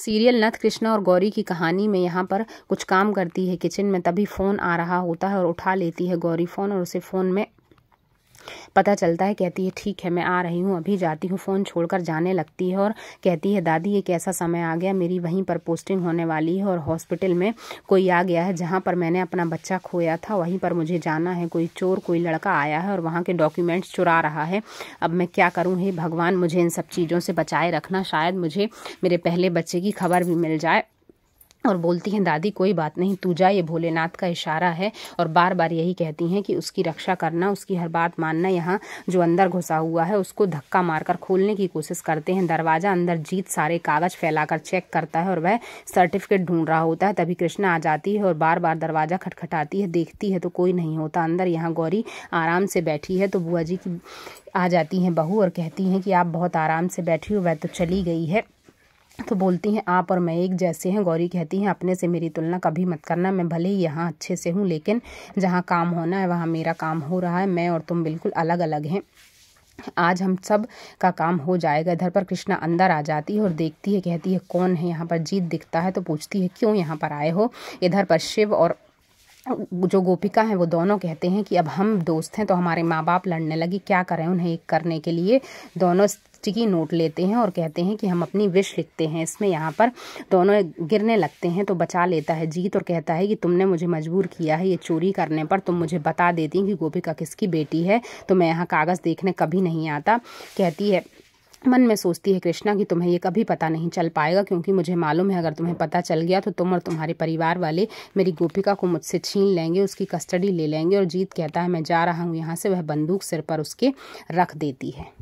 serial नथ कृष्णा और गौरी की कहानी में यहाँ पर कुछ काम करती है किचन में तभी फ़ोन आ रहा होता है और उठा लेती है गौरी फ़ोन और उसे फ़ोन में पता चलता है कहती है ठीक है मैं आ रही हूँ अभी जाती हूँ फ़ोन छोड़कर जाने लगती है और कहती है दादी ये कैसा समय आ गया मेरी वहीं पर पोस्टिंग होने वाली है और हॉस्पिटल में कोई आ गया है जहाँ पर मैंने अपना बच्चा खोया था वहीं पर मुझे जाना है कोई चोर कोई लड़का आया है और वहाँ के डॉक्यूमेंट्स चुरा रहा है अब मैं क्या करूँ हे भगवान मुझे इन सब चीज़ों से बचाए रखना शायद मुझे मेरे पहले बच्चे की खबर भी मिल जाए और बोलती हैं दादी कोई बात नहीं तू जा ये भोलेनाथ का इशारा है और बार बार यही कहती हैं कि उसकी रक्षा करना उसकी हर बात मानना यहाँ जो अंदर घुसा हुआ है उसको धक्का मारकर खोलने की कोशिश करते हैं दरवाजा अंदर जीत सारे कागज फैलाकर चेक करता है और वह सर्टिफिकेट ढूंढ रहा होता है तभी कृष्णा आ जाती है और बार बार दरवाजा खटखटाती है देखती है तो कोई नहीं होता अंदर यहाँ गौरी आराम से बैठी है तो बुआ जी की आ जाती हैं बहू और कहती हैं कि आप बहुत आराम से बैठी हो वह तो चली गई है तो बोलती हैं आप और मैं एक जैसे हैं गौरी कहती हैं अपने से मेरी तुलना कभी मत करना मैं भले ही यहाँ अच्छे से हूँ लेकिन जहाँ काम होना है वहाँ मेरा काम हो रहा है मैं और तुम बिल्कुल अलग अलग हैं आज हम सब का काम हो जाएगा इधर पर कृष्णा अंदर आ जाती है और देखती है कहती है कौन है यहाँ पर जीत दिखता है तो पूछती है क्यों यहाँ पर आए हो इधर पर शिव और जो गोपिका हैं वो दोनों कहते हैं कि अब हम दोस्त हैं तो हमारे माँ बाप लड़ने लगे क्या करें उन्हें एक करने के लिए दोनों स्टिकी नोट लेते हैं और कहते हैं कि हम अपनी विश लिखते हैं इसमें यहाँ पर दोनों गिरने लगते हैं तो बचा लेता है जीत और कहता है कि तुमने मुझे मजबूर किया है ये चोरी करने पर तुम मुझे बता देती कि गोपिका किसकी बेटी है तो मैं यहाँ कागज़ देखने कभी नहीं आता कहती है मन में सोचती है कृष्णा कि तुम्हें ये कभी पता नहीं चल पाएगा क्योंकि मुझे मालूम है अगर तुम्हें पता चल गया तो तुम और तुम्हारे परिवार वाले मेरी गोपिका को मुझसे छीन लेंगे उसकी कस्टडी ले लेंगे और जीत कहता है मैं जा रहा हूँ यहाँ से वह बंदूक सिर पर उसके रख देती है